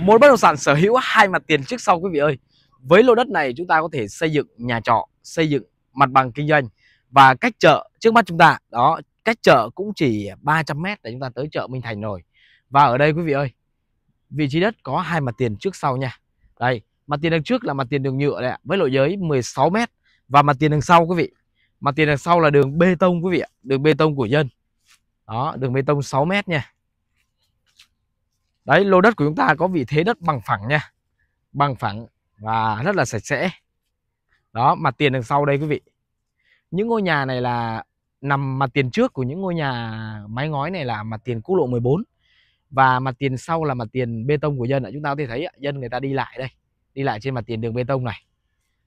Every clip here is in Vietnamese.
một bất động sản sở hữu hai mặt tiền trước sau quý vị ơi với lô đất này chúng ta có thể xây dựng nhà trọ xây dựng mặt bằng kinh doanh và cách chợ trước mắt chúng ta đó cách chợ cũng chỉ 300 mét để chúng ta tới chợ Minh Thành rồi và ở đây quý vị ơi vị trí đất có hai mặt tiền trước sau nha đây mặt tiền đằng trước là mặt tiền đường nhựa đấy ạ với lộ giới 16 mét và mặt tiền đằng sau quý vị mặt tiền đằng sau là đường bê tông quý vị ạ đường bê tông của dân đó đường bê tông 6 mét nha đấy lô đất của chúng ta có vị thế đất bằng phẳng nha bằng phẳng và rất là sạch sẽ đó mặt tiền đằng sau đây quý vị những ngôi nhà này là nằm mặt tiền trước của những ngôi nhà mái ngói này là mặt tiền quốc lộ 14 và mặt tiền sau là mặt tiền bê tông của dân chúng ta có thể thấy dân người ta đi lại đây đi lại trên mặt tiền đường bê tông này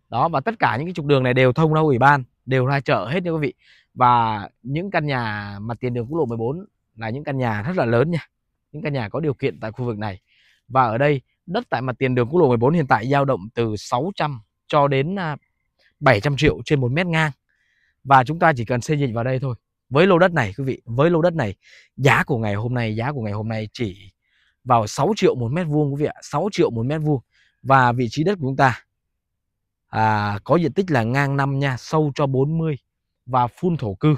đó và tất cả những cái trục đường này đều thông ra ủy ban đều ra chợ hết nha quý vị và những căn nhà mặt tiền đường quốc lộ 14 là những căn nhà rất là lớn nha những căn nhà có điều kiện tại khu vực này. Và ở đây đất tại mặt tiền đường quốc lộ 14 hiện tại dao động từ 600 cho đến 700 à, triệu trên 1 mét ngang. Và chúng ta chỉ cần xây dựng vào đây thôi. Với lô đất này quý vị, với lô đất này giá của ngày hôm nay, giá của ngày hôm nay chỉ vào 6 triệu 1 mét vuông quý vị ạ, 6 triệu 1 mét vuông. Và vị trí đất của chúng ta à, có diện tích là ngang năm nha, sâu cho 40 và phun thổ cư.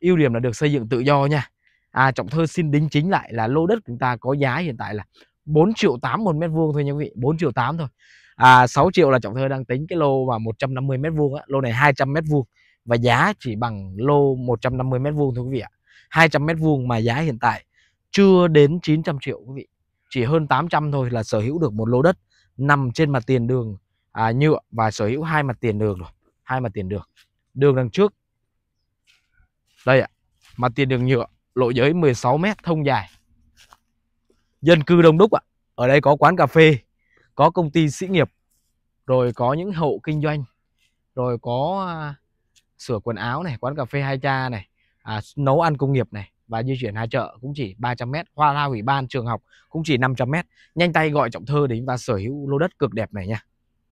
Ưu điểm là được xây dựng tự do nha à, Trọng Thơ xin đính chính lại là lô đất của chúng ta có giá hiện tại là 4 triệu 8 một mét vuông thôi nha quý vị 4 triệu 8 thôi à, 6 triệu là Trọng Thơ đang tính cái lô và 150 mét vuông lô này 200 mét vuông và giá chỉ bằng lô 150 mét vuông thôi quý vị ạ 200 mét vuông mà giá hiện tại chưa đến 900 triệu quý vị chỉ hơn 800 thôi là sở hữu được một lô đất nằm trên mặt tiền đường à, nhựa và sở hữu hai mặt tiền đường rồi hai mặt tiền đường đường đằng trước đây ạ mặt tiền đường nhựa lộ giới 16 mét thông dài. Dân cư đông đúc ạ. Ở đây có quán cà phê, có công ty sĩ nghiệp, rồi có những hộ kinh doanh, rồi có à, sửa quần áo này, quán cà phê hai cha này, à, nấu ăn công nghiệp này và di chuyển hai chợ cũng chỉ 300 mét hoa la ủy ban trường học cũng chỉ 500 mét Nhanh tay gọi Trọng Thơ đến và sở hữu lô đất cực đẹp này nha.